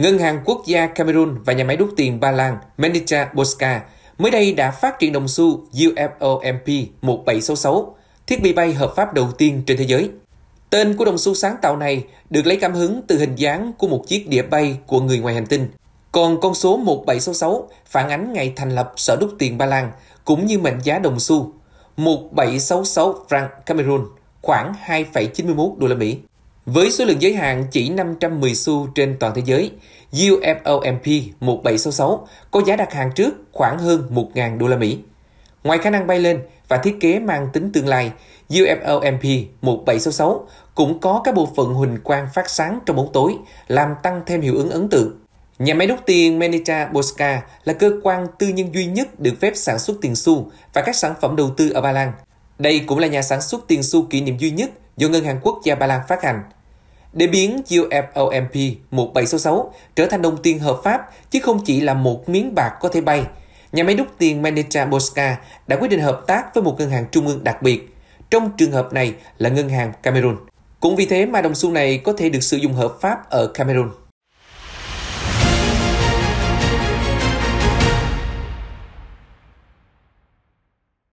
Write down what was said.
Ngân hàng Quốc gia Cameroon và nhà máy đúc tiền Ba Lan Menitra Bosca mới đây đã phát triển đồng xu UFOMP 1766, thiết bị bay hợp pháp đầu tiên trên thế giới. Tên của đồng xu sáng tạo này được lấy cảm hứng từ hình dáng của một chiếc đĩa bay của người ngoài hành tinh. Còn con số 1766 phản ánh ngày thành lập Sở đúc tiền Ba Lan cũng như mệnh giá đồng xu 1766 franc Cameroon khoảng 2,91 đô la Mỹ. Với số lượng giới hạn chỉ 510 xu trên toàn thế giới, UFOMP 1766 có giá đặt hàng trước khoảng hơn 1.000 đô la Mỹ. Ngoài khả năng bay lên và thiết kế mang tính tương lai, UFOMP 1766 cũng có các bộ phận huỳnh quang phát sáng trong bóng tối, làm tăng thêm hiệu ứng ấn tượng. Nhà máy đúc tiền Menita Bosca là cơ quan tư nhân duy nhất được phép sản xuất tiền xu và các sản phẩm đầu tư ở Ba Lan. Đây cũng là nhà sản xuất tiền xu kỷ niệm duy nhất do Ngân hàng Quốc gia Ba Lan phát hành, để biến UFOMP 1766 trở thành đồng tiền hợp pháp chứ không chỉ là một miếng bạc có thể bay. Nhà máy đúc tiền Manitra Boska đã quyết định hợp tác với một ngân hàng trung ương đặc biệt, trong trường hợp này là ngân hàng Cameroon. Cũng vì thế mà đồng xu này có thể được sử dụng hợp pháp ở Cameroon.